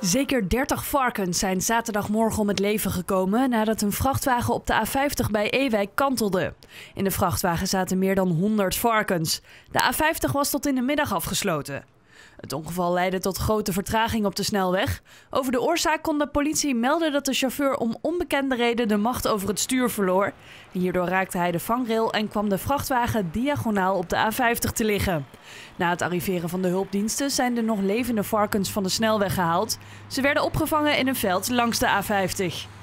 Zeker 30 varkens zijn zaterdagmorgen om het leven gekomen nadat een vrachtwagen op de A50 bij Ewijk kantelde. In de vrachtwagen zaten meer dan 100 varkens. De A50 was tot in de middag afgesloten. Het ongeval leidde tot grote vertraging op de snelweg. Over de oorzaak kon de politie melden dat de chauffeur om onbekende reden de macht over het stuur verloor. Hierdoor raakte hij de vangrail en kwam de vrachtwagen diagonaal op de A50 te liggen. Na het arriveren van de hulpdiensten zijn de nog levende varkens van de snelweg gehaald. Ze werden opgevangen in een veld langs de A50.